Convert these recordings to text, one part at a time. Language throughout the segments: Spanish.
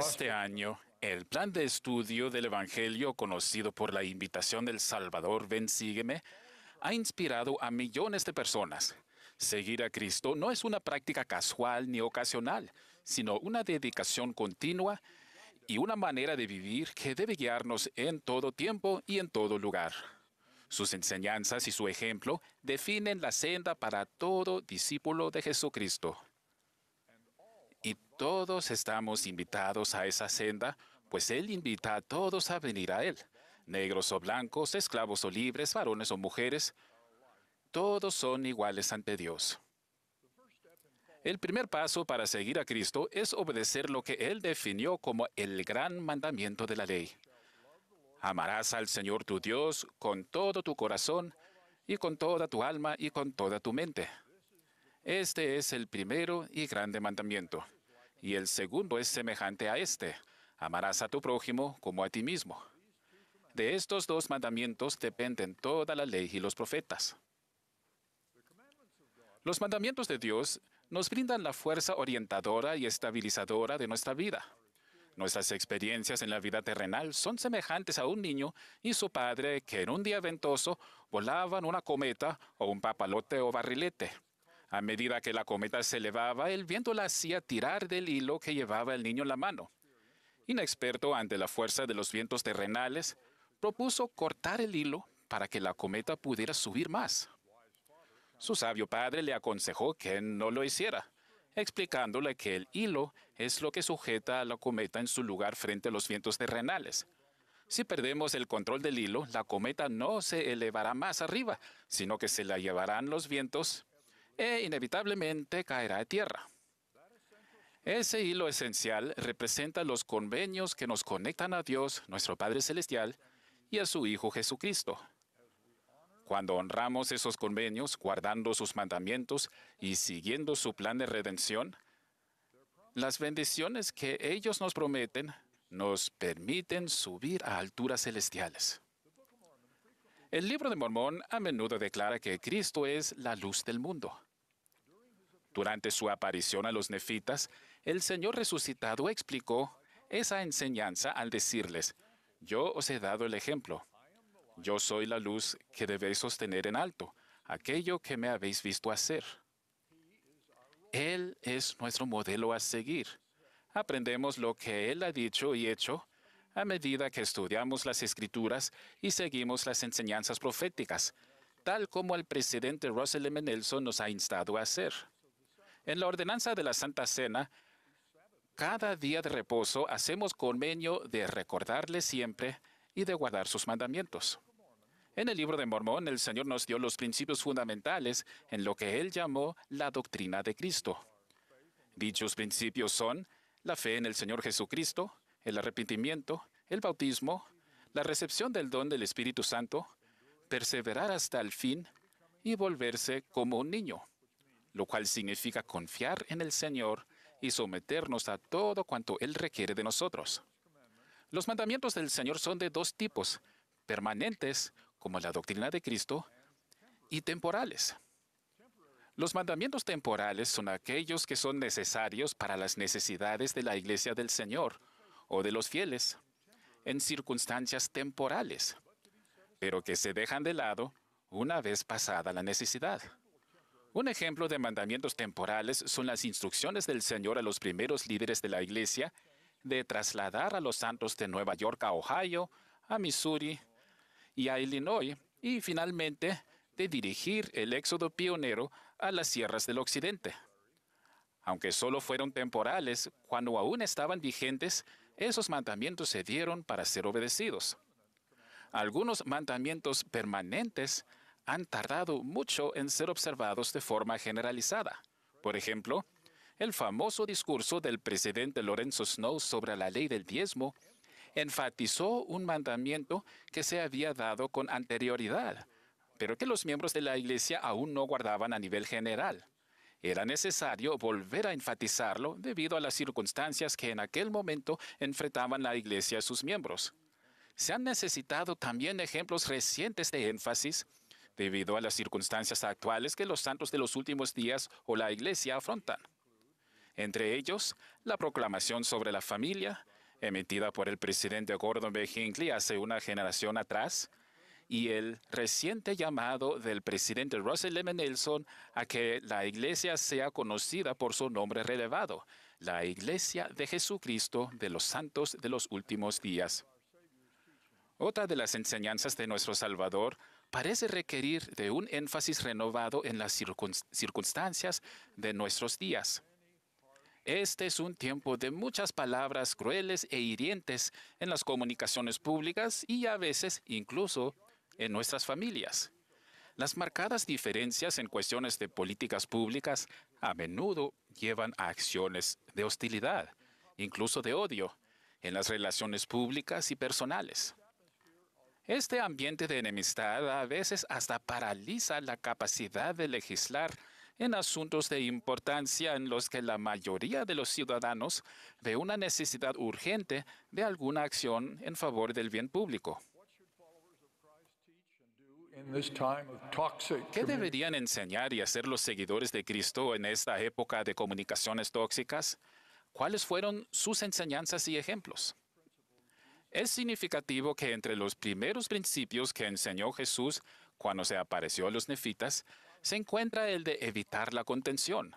Este año, el plan de estudio del Evangelio conocido por la invitación del Salvador, ven, sígueme, ha inspirado a millones de personas. Seguir a Cristo no es una práctica casual ni ocasional, sino una dedicación continua y una manera de vivir que debe guiarnos en todo tiempo y en todo lugar. Sus enseñanzas y su ejemplo definen la senda para todo discípulo de Jesucristo. Y todos estamos invitados a esa senda, pues Él invita a todos a venir a Él, negros o blancos, esclavos o libres, varones o mujeres, todos son iguales ante Dios. El primer paso para seguir a Cristo es obedecer lo que Él definió como el gran mandamiento de la ley. Amarás al Señor tu Dios con todo tu corazón y con toda tu alma y con toda tu mente. Este es el primero y grande mandamiento. Y el segundo es semejante a este. Amarás a tu prójimo como a ti mismo. De estos dos mandamientos dependen toda la ley y los profetas. Los mandamientos de Dios nos brindan la fuerza orientadora y estabilizadora de nuestra vida. Nuestras experiencias en la vida terrenal son semejantes a un niño y su padre que en un día ventoso volaban una cometa o un papalote o barrilete. A medida que la cometa se elevaba, el viento la hacía tirar del hilo que llevaba el niño en la mano. Inexperto ante la fuerza de los vientos terrenales, propuso cortar el hilo para que la cometa pudiera subir más. Su sabio padre le aconsejó que no lo hiciera, explicándole que el hilo es lo que sujeta a la cometa en su lugar frente a los vientos terrenales. Si perdemos el control del hilo, la cometa no se elevará más arriba, sino que se la llevarán los vientos e inevitablemente caerá a tierra. Ese hilo esencial representa los convenios que nos conectan a Dios, nuestro Padre Celestial, y a su Hijo Jesucristo. Cuando honramos esos convenios, guardando sus mandamientos y siguiendo su plan de redención, las bendiciones que ellos nos prometen nos permiten subir a alturas celestiales. El libro de Mormón a menudo declara que Cristo es la luz del mundo. Durante su aparición a los nefitas, el Señor resucitado explicó esa enseñanza al decirles, yo os he dado el ejemplo. Yo soy la luz que debéis sostener en alto, aquello que me habéis visto hacer. Él es nuestro modelo a seguir. Aprendemos lo que Él ha dicho y hecho a medida que estudiamos las escrituras y seguimos las enseñanzas proféticas, tal como el presidente Russell M. Nelson nos ha instado a hacer. En la ordenanza de la Santa Cena, cada día de reposo hacemos convenio de recordarle siempre y de guardar sus mandamientos. En el libro de Mormón, el Señor nos dio los principios fundamentales en lo que Él llamó la doctrina de Cristo. Dichos principios son la fe en el Señor Jesucristo, el arrepentimiento, el bautismo, la recepción del don del Espíritu Santo, perseverar hasta el fin y volverse como un niño lo cual significa confiar en el Señor y someternos a todo cuanto Él requiere de nosotros. Los mandamientos del Señor son de dos tipos, permanentes, como la doctrina de Cristo, y temporales. Los mandamientos temporales son aquellos que son necesarios para las necesidades de la iglesia del Señor o de los fieles en circunstancias temporales, pero que se dejan de lado una vez pasada la necesidad. Un ejemplo de mandamientos temporales son las instrucciones del Señor a los primeros líderes de la iglesia de trasladar a los santos de Nueva York a Ohio, a Missouri y a Illinois, y finalmente de dirigir el éxodo pionero a las sierras del occidente. Aunque solo fueron temporales, cuando aún estaban vigentes, esos mandamientos se dieron para ser obedecidos. Algunos mandamientos permanentes han tardado mucho en ser observados de forma generalizada. Por ejemplo, el famoso discurso del presidente Lorenzo Snow sobre la ley del diezmo enfatizó un mandamiento que se había dado con anterioridad, pero que los miembros de la Iglesia aún no guardaban a nivel general. Era necesario volver a enfatizarlo debido a las circunstancias que en aquel momento enfrentaban la Iglesia y sus miembros. Se han necesitado también ejemplos recientes de énfasis debido a las circunstancias actuales que los santos de los últimos días o la Iglesia afrontan. Entre ellos, la proclamación sobre la familia, emitida por el presidente Gordon B. Hinckley hace una generación atrás, y el reciente llamado del presidente Russell M. Nelson a que la iglesia sea conocida por su nombre relevado, la iglesia de Jesucristo de los santos de los últimos días. Otra de las enseñanzas de nuestro Salvador parece requerir de un énfasis renovado en las circunstancias de nuestros días. Este es un tiempo de muchas palabras crueles e hirientes en las comunicaciones públicas y a veces incluso en nuestras familias. Las marcadas diferencias en cuestiones de políticas públicas a menudo llevan a acciones de hostilidad, incluso de odio, en las relaciones públicas y personales. Este ambiente de enemistad a veces hasta paraliza la capacidad de legislar en asuntos de importancia en los que la mayoría de los ciudadanos ve una necesidad urgente de alguna acción en favor del bien público. ¿Qué deberían enseñar y hacer los seguidores de Cristo en esta época de comunicaciones tóxicas? ¿Cuáles fueron sus enseñanzas y ejemplos? Es significativo que entre los primeros principios que enseñó Jesús cuando se apareció a los nefitas, se encuentra el de evitar la contención.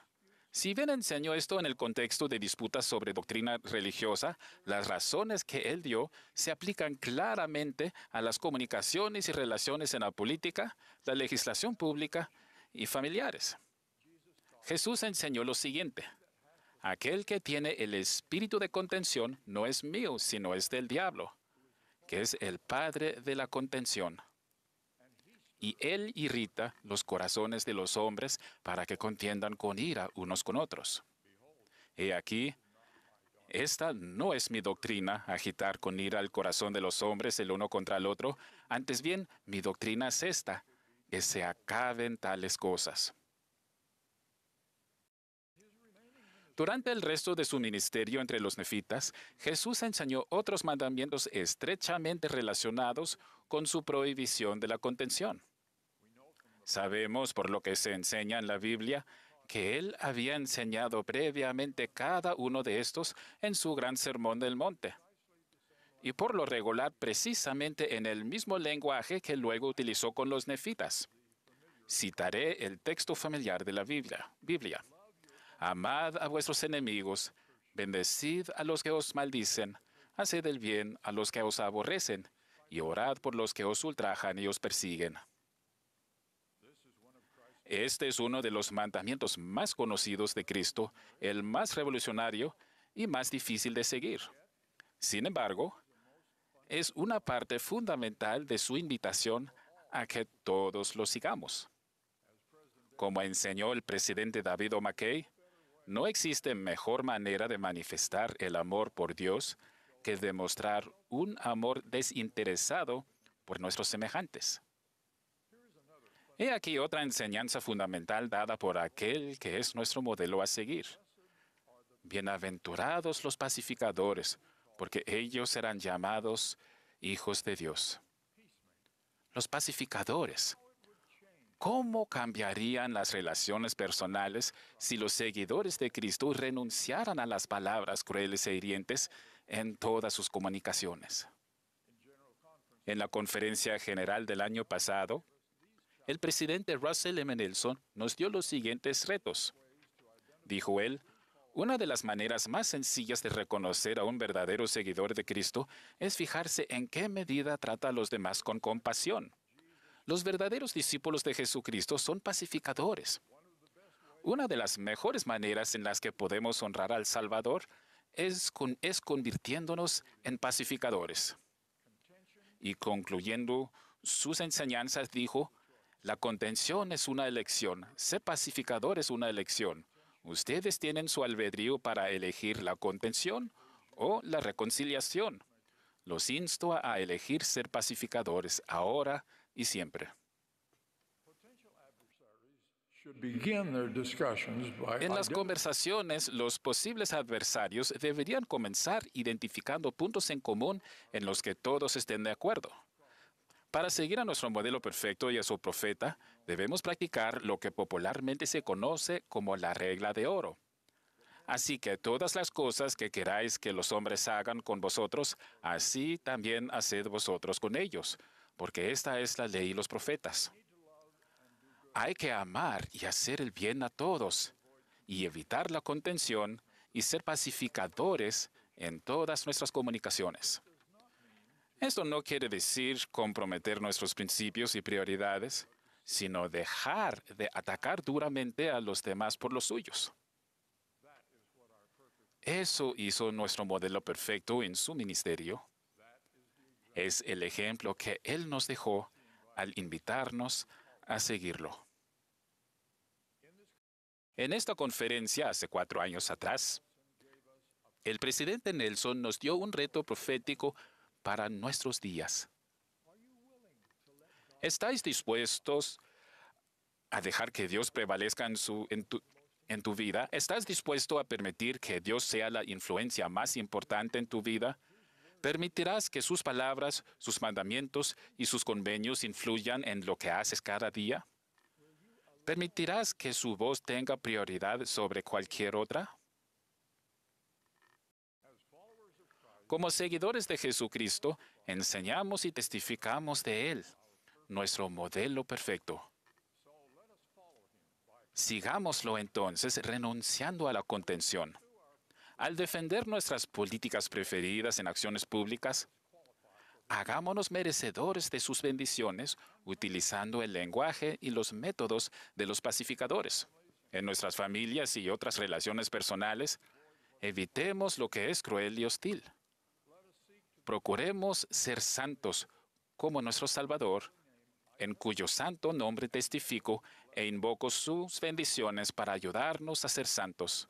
Si bien enseñó esto en el contexto de disputas sobre doctrina religiosa, las razones que él dio se aplican claramente a las comunicaciones y relaciones en la política, la legislación pública y familiares. Jesús enseñó lo siguiente. Aquel que tiene el espíritu de contención no es mío, sino es del diablo, que es el padre de la contención. Y él irrita los corazones de los hombres para que contiendan con ira unos con otros. He aquí, esta no es mi doctrina, agitar con ira el corazón de los hombres el uno contra el otro. Antes bien, mi doctrina es esta, que se acaben tales cosas. Durante el resto de su ministerio entre los nefitas, Jesús enseñó otros mandamientos estrechamente relacionados con su prohibición de la contención. Sabemos por lo que se enseña en la Biblia que él había enseñado previamente cada uno de estos en su gran sermón del monte, y por lo regular precisamente en el mismo lenguaje que luego utilizó con los nefitas. Citaré el texto familiar de la Biblia. Biblia. Amad a vuestros enemigos, bendecid a los que os maldicen, haced el bien a los que os aborrecen, y orad por los que os ultrajan y os persiguen. Este es uno de los mandamientos más conocidos de Cristo, el más revolucionario y más difícil de seguir. Sin embargo, es una parte fundamental de su invitación a que todos lo sigamos. Como enseñó el presidente David O. McKay, no existe mejor manera de manifestar el amor por Dios que demostrar un amor desinteresado por nuestros semejantes. He aquí otra enseñanza fundamental dada por aquel que es nuestro modelo a seguir. Bienaventurados los pacificadores, porque ellos serán llamados hijos de Dios. Los pacificadores ¿Cómo cambiarían las relaciones personales si los seguidores de Cristo renunciaran a las palabras crueles e hirientes en todas sus comunicaciones? En la conferencia general del año pasado, el presidente Russell M. Nelson nos dio los siguientes retos. Dijo él, una de las maneras más sencillas de reconocer a un verdadero seguidor de Cristo es fijarse en qué medida trata a los demás con compasión. Los verdaderos discípulos de Jesucristo son pacificadores. Una de las mejores maneras en las que podemos honrar al Salvador es, es convirtiéndonos en pacificadores. Y concluyendo sus enseñanzas, dijo, la contención es una elección, ser pacificador es una elección. Ustedes tienen su albedrío para elegir la contención o la reconciliación. Los insto a elegir ser pacificadores ahora y siempre. En las conversaciones, los posibles adversarios deberían comenzar identificando puntos en común en los que todos estén de acuerdo. Para seguir a nuestro modelo perfecto y a su profeta, debemos practicar lo que popularmente se conoce como la regla de oro. Así que todas las cosas que queráis que los hombres hagan con vosotros, así también haced vosotros con ellos porque esta es la ley y los profetas. Hay que amar y hacer el bien a todos, y evitar la contención y ser pacificadores en todas nuestras comunicaciones. Esto no quiere decir comprometer nuestros principios y prioridades, sino dejar de atacar duramente a los demás por los suyos. Eso hizo nuestro modelo perfecto en su ministerio es el ejemplo que Él nos dejó al invitarnos a seguirlo. En esta conferencia, hace cuatro años atrás, el presidente Nelson nos dio un reto profético para nuestros días. ¿Estáis dispuestos a dejar que Dios prevalezca en, tu vida? ¿Estás dispuesto a permitir que Dios sea la influencia más importante en tu vida? Permitirás que sus palabras, sus mandamientos y sus convenios influyan en lo que haces cada día. ¿Permitirás que su voz tenga prioridad sobre cualquier otra? Como seguidores de Jesucristo, enseñamos y testificamos de Él, nuestro modelo perfecto. Sigámoslo entonces renunciando a la contención. Al defender nuestras políticas preferidas en acciones públicas, hagámonos merecedores de sus bendiciones utilizando el lenguaje y los métodos de los pacificadores. En nuestras familias y otras relaciones personales, evitemos lo que es cruel y hostil. Procuremos ser santos como nuestro Salvador, en cuyo santo nombre testifico e invoco sus bendiciones para ayudarnos a ser santos.